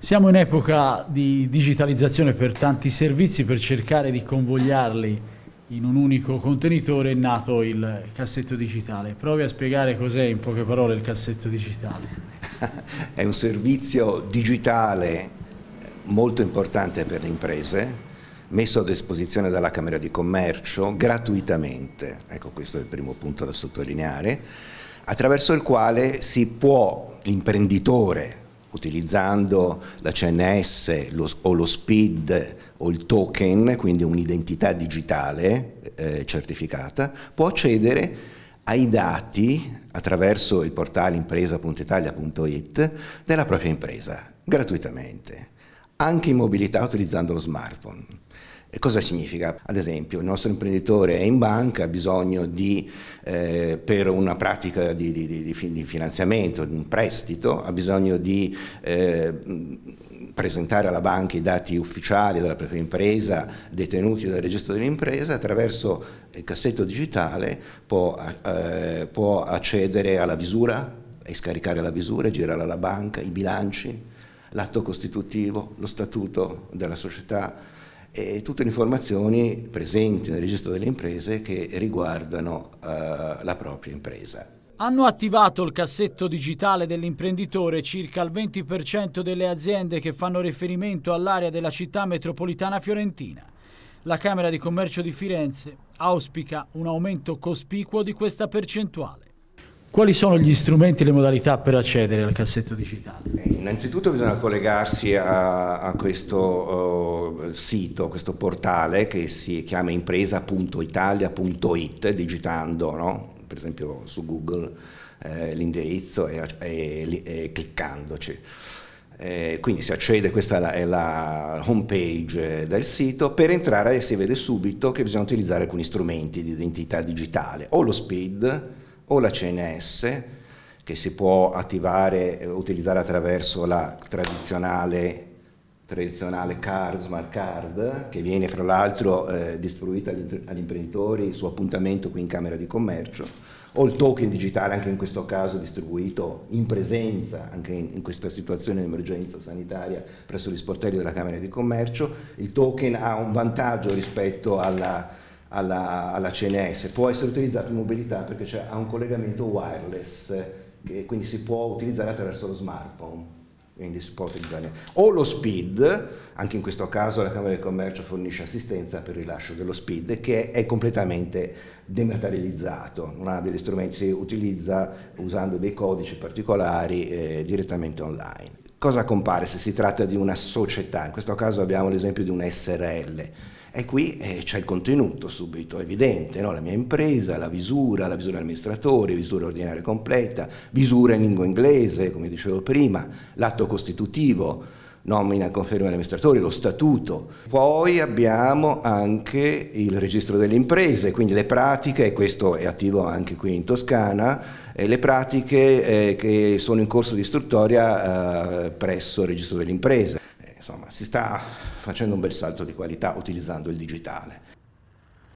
Siamo in epoca di digitalizzazione per tanti servizi, per cercare di convogliarli in un unico contenitore è nato il cassetto digitale. Provi a spiegare cos'è in poche parole il cassetto digitale. è un servizio digitale molto importante per le imprese, messo a disposizione dalla Camera di Commercio gratuitamente, ecco questo è il primo punto da sottolineare, attraverso il quale si può l'imprenditore utilizzando la CNS lo, o lo SPID o il token, quindi un'identità digitale eh, certificata, può accedere ai dati attraverso il portale impresa.italia.it della propria impresa gratuitamente, anche in mobilità utilizzando lo smartphone. E cosa significa? Ad esempio, il nostro imprenditore è in banca, ha bisogno di, eh, per una pratica di, di, di, finanziamento, di un prestito, ha bisogno di eh, presentare alla banca i dati ufficiali della propria impresa, detenuti dal registro dell'impresa, attraverso il cassetto digitale può, eh, può accedere alla visura e scaricare la visura, girare alla banca, i bilanci, l'atto costitutivo, lo statuto della società e tutte le informazioni presenti nel registro delle imprese che riguardano eh, la propria impresa. Hanno attivato il cassetto digitale dell'imprenditore circa il 20% delle aziende che fanno riferimento all'area della città metropolitana fiorentina. La Camera di Commercio di Firenze auspica un aumento cospicuo di questa percentuale. Quali sono gli strumenti e le modalità per accedere al cassetto digitale? Innanzitutto bisogna collegarsi a, a questo uh, sito, questo portale che si chiama impresa.italia.it digitando, no? per esempio su Google eh, l'indirizzo e, e, e cliccandoci. Eh, quindi si accede, questa è la, è la home page del sito, per entrare si vede subito che bisogna utilizzare alcuni strumenti di identità digitale o lo SPID, o la CNS, che si può attivare, e eh, utilizzare attraverso la tradizionale, tradizionale card, smart card, che viene fra l'altro eh, distribuita agli, agli imprenditori su appuntamento qui in Camera di Commercio, o il token digitale anche in questo caso distribuito in presenza, anche in, in questa situazione di emergenza sanitaria presso gli sportelli della Camera di Commercio, il token ha un vantaggio rispetto alla alla, alla CNS, può essere utilizzato in mobilità perché ha un collegamento wireless, che quindi si può utilizzare attraverso lo smartphone quindi si può utilizzare o lo SPID, anche in questo caso la Camera di Commercio fornisce assistenza per il rilascio dello SPID che è completamente dematerializzato, non ha degli strumenti, si utilizza usando dei codici particolari eh, direttamente online cosa compare se si tratta di una società? In questo caso abbiamo l'esempio di un SRL. E qui eh, c'è il contenuto subito, evidente, no? la mia impresa, la visura, la visura amministratore, visura ordinaria completa, visura in lingua inglese, come dicevo prima, l'atto costitutivo, nomina, conferma gli amministratori, lo statuto. Poi abbiamo anche il registro delle imprese, quindi le pratiche, e questo è attivo anche qui in Toscana, le pratiche eh, che sono in corso di istruttoria eh, presso il registro delle imprese. Eh, insomma, si sta facendo un bel salto di qualità utilizzando il digitale.